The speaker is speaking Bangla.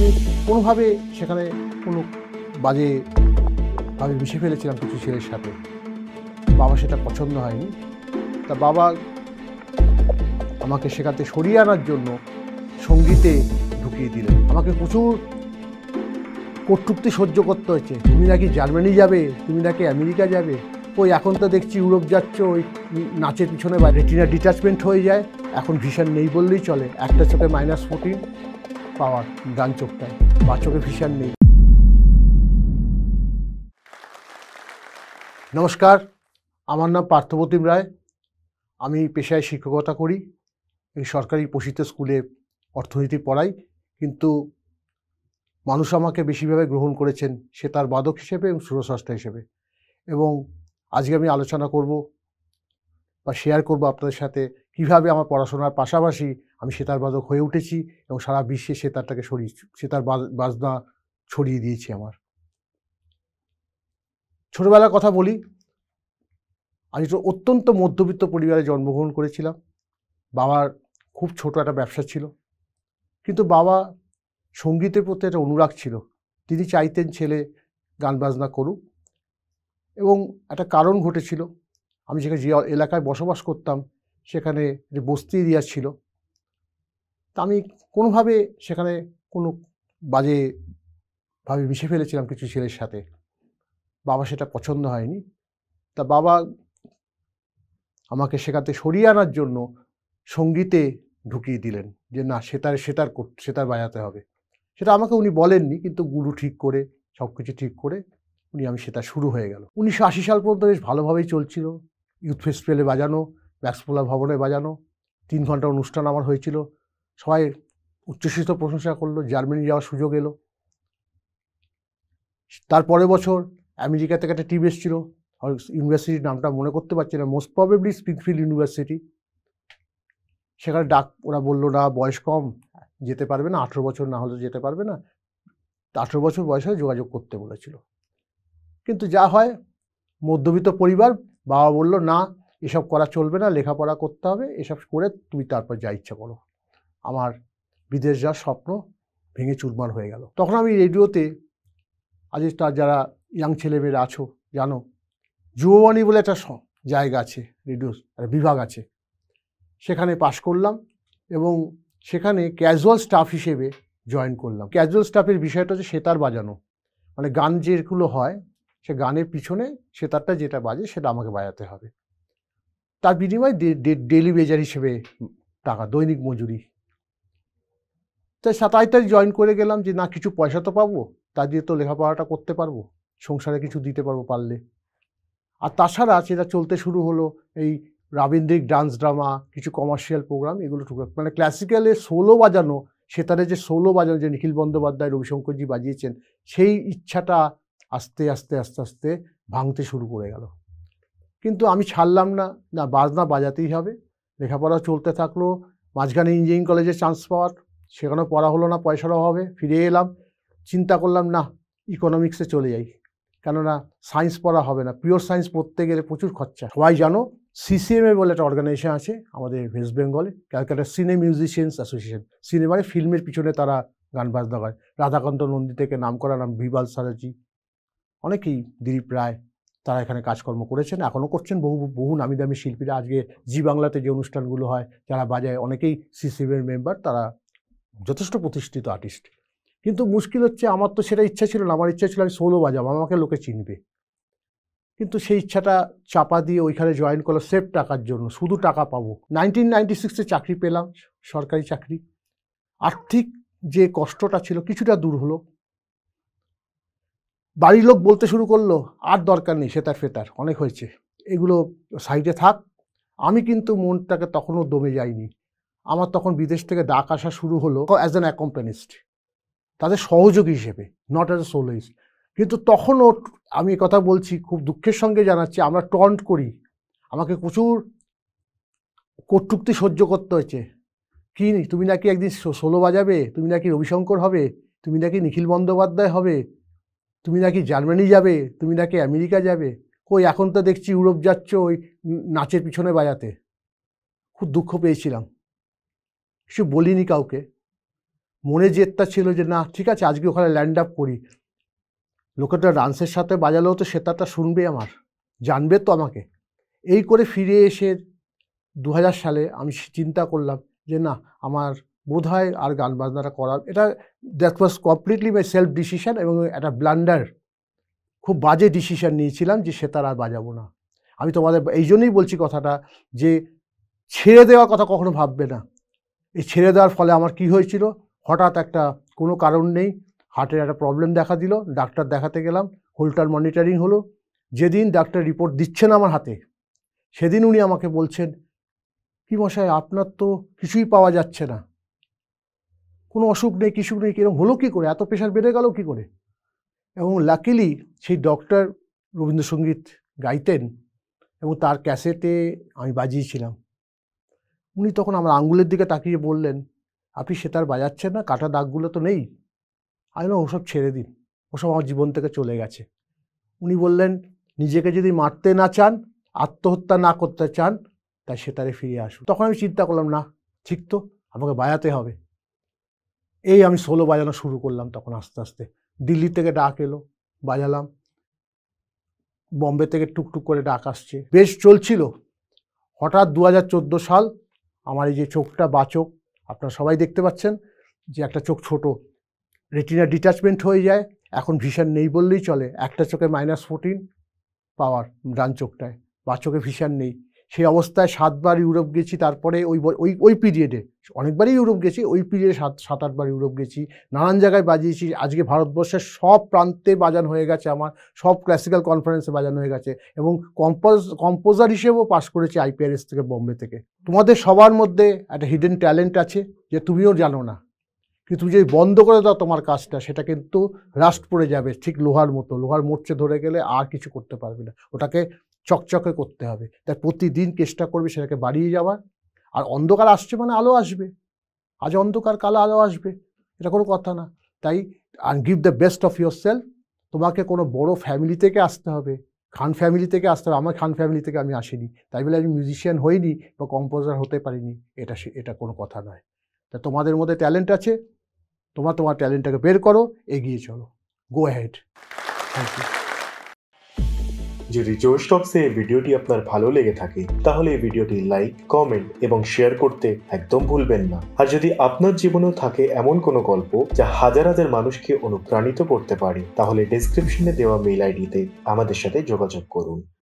আমি কোনোভাবে সেখানে কোনো বাজে আমি মিশে ফেলেছিলাম কিছু ছেলের সাথে বাবা সেটা পছন্দ হয়নি তা বাবা আমাকে সেখানে সরিয়ে আনার জন্য সঙ্গীতে ঢুকিয়ে দিলেন আমাকে প্রচুর কটুক্তি সহ্য করতে হয়েছে তুমি নাকি জার্মানি যাবে তুমি নাকি আমেরিকা যাবে ওই এখন তো দেখছি ইউরোপ যাচ্ছ ওই নাচের পিছনে বা রেটিনা ডিটাচমেন্ট হয়ে যায় এখন ভিশন নেই বললেই চলে একটা চোখে মাইনাস ফোর্টিন পাওয়ার গান চোখটায় বাচকে ভীষণ নেই নমস্কার আমার নাম পার্থপ্রতিম রায় আমি পেশায় শিক্ষকতা করি এই সরকারি পোষিত স্কুলে অর্থনীতি পড়াই কিন্তু মানুষ আমাকে বেশিভাবে গ্রহণ করেছেন সে তার বাদক হিসেবে এবং সুরস্রষ্টা হিসেবে এবং আজকে আমি আলোচনা করব বা শেয়ার করব আপনাদের সাথে কিভাবে আমার পড়াশোনার পাশাপাশি আমি সেতার বাদক হয়ে উঠেছি এবং সারা বিশ্বে সেতারটাকে সরিয়ে সেতার বাজনা ছড়িয়ে দিয়েছি আমার ছোটবেলার কথা বলি আমি তো অত্যন্ত মধ্যবিত্ত পরিবারে জন্মগ্রহণ করেছিলাম বাবার খুব ছোট একটা ব্যবসা ছিল কিন্তু বাবা সঙ্গীতের প্রতি একটা অনুরাগ ছিল তিনি চাইতেন ছেলে গান বাজনা করুক এবং একটা কারণ ঘটেছিল আমি যেখানে যে এলাকায় বসবাস করতাম সেখানে যে বস্তি এরিয়া ছিল আমি কোনোভাবে সেখানে কোনো বাজেভাবে মিশে ফেলেছিলাম কিছু ছেলের সাথে বাবা সেটা পছন্দ হয়নি তা বাবা আমাকে সেখাতে সরিয়ে আনার জন্য সঙ্গীতে ঢুকিয়ে দিলেন যে না সেতার সেতার সেতার বাজাতে হবে সেটা আমাকে উনি বলেননি কিন্তু গুরু ঠিক করে সব কিছু ঠিক করে উনি আমি সেটা শুরু হয়ে গেল উনিশশো আশি সাল পর্যন্ত বেশ ভালোভাবেই চলছিল ইউথ ফেস্টিভ্যালে বাজানো ব্যাক্সপোলা ভবনে বাজানো তিন ঘন্টা অনুষ্ঠান আমার হয়েছিল সবাই উচ্চশিত প্রশংসা করলো জার্মানি যাওয়ার সুযোগ এলো তার পরের বছর আমেরিকা থেকে একটা টিম এসেছিল ইউনিভার্সিটির নামটা মনে করতে পারছি না মোস্ট প্রবেবলি স্প্রিংফিল্ড ইউনিভার্সিটি সেখানে ডাক ওরা বললো না বয়স কম যেতে পারবে না আঠেরো বছর না হলে যেতে পারবে না আঠেরো বছর বয়সে যোগাযোগ করতে বলেছিল কিন্তু যা হয় মধ্যবিত্ত পরিবার বাবা বলল না এসব করা চলবে না লেখাপড়া করতে হবে এসব করে তুমি তারপর যা ইচ্ছা করো আমার বিদেশ যাওয়ার স্বপ্ন ভেঙে চুরমার হয়ে গেল তখন আমি রেডিওতে আজ তার যারা ইয়াং ছেলেমেয়েরা আছো জানো যুববাণী বলে একটা জায়গা আছে রেডিও বিভাগ আছে সেখানে পাশ করলাম এবং সেখানে ক্যাজুয়াল স্টাফ হিসেবে জয়েন করলাম ক্যাজুয়াল স্টাফের বিষয়টা হচ্ছে সেতার বাজানো মানে গান যেগুলো হয় সে গানের পিছনে সেতারটা যেটা বাজে সেটা আমাকে বাজাতে হবে তার বিনিময়ে ডেলি বেজার হিসেবে টাকা দৈনিক মজুরি তাই সাতাশ তাই জয়েন করে গেলাম যে না কিছু পয়সা তো পাবো তা দিয়ে তো লেখাপড়াটা করতে পারবো সংসারে কিছু দিতে পারবো পারলে আর তাছাড়া সেটা চলতে শুরু হলো এই রাবীন্দ্রিক ডান্স ড্রামা কিছু কমার্শিয়াল প্রোগ্রাম এগুলো টুকরাক মানে ক্লাসিক্যালে সোলো বাজানো সেতারে যে সোলো বাজানো যে নিখিল বন্দ্যোপাধ্যায় রবিশঙ্করজি বাজিয়েছেন সেই ইচ্ছাটা আস্তে আস্তে আস্তে আস্তে ভাঙতে শুরু করে গেল কিন্তু আমি ছাড়লাম না না বাজনা বাজাতেই হবে লেখাপড়া চলতে থাকলো মাঝখানে ইঞ্জিনিয়ারিং কলেজে চান্স পাওয়ার সেখানেও পড়া হলো না পয়সার অভাবে ফিরে এলাম চিন্তা করলাম না ইকোনমিক্সে চলে যাই কেননা সায়েন্স পড়া হবে না পিওর সায়েন্স পড়তে গেলে প্রচুর খরচা সবাই জানো সিসিএমএ বলে একটা অর্গানাইজেশন আছে আমাদের ওয়েস্ট বেঙ্গলে ক্যালকাটা সিনে মিউজিশিয়ানস অ্যাসোসিয়েশন সিনেমায় ফিল্মের পিছনে তারা গান বাজনা করে রাধাকান্ত নন্দী থেকে নাম করা নাম বিবাল সারাজি অনেকেই দিলীপ রায় তারা এখানে কাজকর্ম করেছেন এখনও করছেন বহু বহু নামি দামি শিল্পীরা আজকে জি বাংলাতে যে অনুষ্ঠানগুলো হয় যারা বাজায় অনেকেই সিসিএমের মেম্বার তারা যথেষ্ট প্রতিষ্ঠিত আর্টিস্ট কিন্তু মুশকিল হচ্ছে আমার তো সেটা ইচ্ছা ছিল না আমার ইচ্ছা ছিল আমি সোলো বাজাবো আমাকে লোকে চিনবে কিন্তু সেই ইচ্ছাটা চাপা দিয়ে ওইখানে জয়েন করলো সেফ টাকার জন্য শুধু টাকা পাবো নাইনটিন নাইনটি সিক্সে চাকরি পেলাম সরকারি চাকরি আর্থিক যে কষ্টটা ছিল কিছুটা দূর হলো বাড়ির লোক বলতে শুরু করলো আর দরকার নেই সেতার ফেতার অনেক হয়েছে এগুলো সাইডে থাক আমি কিন্তু মনটাকে তখনও দমে যাইনি আমার তখন বিদেশ থেকে ডাক আসা শুরু হলো অ্যাজ অ্যান অ্যাকম্পানিস্ট তাদের সহযোগী হিসেবে নট অ্যাজ এ সোলোইস্ট কিন্তু তখনও আমি কথা বলছি খুব দুঃখের সঙ্গে জানাচ্ছি আমরা টন্ট করি আমাকে প্রচুর কটুক্তি সহ্য করতে হয়েছে কি তুমি নাকি একদিন সোলো বাজাবে তুমি নাকি রবিশঙ্কর হবে তুমি নাকি নিখিল বন্দ্যোপাধ্যায় হবে তুমি নাকি জার্মানি যাবে তুমি নাকি আমেরিকা যাবে কই এখন তো দেখছি ইউরোপ যাচ্ছ ওই নাচের পিছনে বাজাতে খুব দুঃখ পেয়েছিলাম কিছু বলিনি কাউকে মনে জেদটা ছিল যে না ঠিক আছে আজকে ওখানে ল্যান্ড আপ করি লোকেটা ডান্সের সাথে বাজালেও তো সেতারটা শুনবে আমার জানবে তো আমাকে এই করে ফিরে এসে দু সালে আমি চিন্তা করলাম যে না আমার বোধ হয় আর গান বাজনাটা করার এটা that was completely my self decision এবং একটা ব্লান্ডার খুব বাজে ডিসিশান নিয়েছিলাম যে সেতার আর বাজাবো না আমি তোমাদের এই জন্যই বলছি কথাটা যে ছেড়ে দেওয়ার কথা কখনো ভাববে না এই ছেড়ে দেওয়ার ফলে আমার কি হয়েছিল হঠাৎ একটা কোনো কারণ নেই হার্টের একটা প্রবলেম দেখা দিল ডাক্তার দেখাতে গেলাম হোল্টার মনিটরিং হলো যেদিন ডাক্তার রিপোর্ট দিচ্ছেন আমার হাতে সেদিন উনি আমাকে বলছেন কি মশাই আপনার তো কিছুই পাওয়া যাচ্ছে না কোনো অসুখ নেই কিছু নেই কিরকম হলো কী করে এত প্রেশার বেড়ে গেল কী করে এবং লাকিলি সেই ডক্টর রবীন্দ্রসঙ্গীত গাইতেন এবং তার ক্যাসেটে আমি বাজিয়েছিলাম উনি তখন আমার আঙ্গুলের দিকে তাকিয়ে বললেন আপনি সেতার বাজাচ্ছেন না কাটা দাগগুলো তো নেই আমি না ওসব ছেড়ে দিন ওসব আমার জীবন থেকে চলে গেছে উনি বললেন নিজেকে যদি মারতে না চান আত্মহত্যা না করতে চান তাই সেতারে ফিরে আসুন তখন আমি চিন্তা করলাম না ঠিক তো আমাকে বাজাতে হবে এই আমি সোলো বাজানো শুরু করলাম তখন আস্তে আস্তে দিল্লি থেকে ডাক এলো বাজালাম বম্বে থেকে টুকটুক করে ডাক আসছে বেশ চলছিল হঠাৎ দু সাল আমার এই যে চোখটা বা চোখ আপনারা সবাই দেখতে পাচ্ছেন যে একটা চোখ ছোট রেটিনা ডিট্যাচমেন্ট হয়ে যায় এখন ভিশন নেই বললেই চলে একটা চোখে মাইনাস ফোরটিন পাওয়ার ডান চোখটায় বা চোখে ভিশন নেই সেই অবস্থায় সাতবার ইউরোপ গেছি তারপরে ওই ওই ওই পিরিয়ডে অনেকবারই ইউরোপ গেছি ওই পিরিয়ডে সাত সাত আটবার ইউরোপ গেছি নানান জায়গায় বাজিয়েছি আজকে ভারতবর্ষের সব প্রান্তে বাজান হয়ে গেছে আমার সব ক্লাসিক্যাল কনফারেন্সে বাজানো হয়ে গেছে এবং কম্পোজ কম্পোজার হিসেবেও পাস করেছি আইপিআরএস থেকে বোম্বে থেকে তোমাদের সবার মধ্যে একটা হিডেন ট্যালেন্ট আছে যে তুমিও জানো না কিন্তু তুমি যদি বন্ধ করে দাও তোমার কাজটা সেটা কিন্তু রাস্ট পড়ে যাবে ঠিক লোহার মতো লোহার মোর্চে ধরে গেলে আর কিছু করতে পারবে না ওটাকে চকচকে করতে হবে তার প্রতিদিন চেষ্টা করবে সেটাকে বাড়িয়ে যাওয়ার আর অন্ধকার আসছে মানে আলো আসবে আজ অন্ধকার কালো আলো আসবে এটা কোনো কথা না তাই আর give the best of your self তোমাকে কোনো বড় ফ্যামিলি থেকে আসতে হবে খান ফ্যামিলি থেকে আসতে হবে আমার খান ফ্যামিলি থেকে আমি আসিনি তাই বলে আমি মিউজিশিয়ান হইনি বা কম্পোজার হতে পারিনি এটা এটা কোনো কথা নয় তা তোমাদের মধ্যে ট্যালেন্ট আছে তোমার তোমার ট্যালেন্টটাকে বের করো এগিয়ে চলো গো হ্যাড থ্যাংক ইউ যদি জোশ টক্সে এই ভিডিওটি আপনার ভালো লেগে থাকে তাহলে এই ভিডিওটি লাইক কমেন্ট এবং শেয়ার করতে একদম ভুলবেন না আর যদি আপনার জীবনেও থাকে এমন কোনো গল্প যা হাজার হাজার মানুষকে অনুপ্রাণিত করতে পারে তাহলে ডিসক্রিপশনে দেওয়া মেইল আইডিতে আমাদের সাথে যোগাযোগ করুন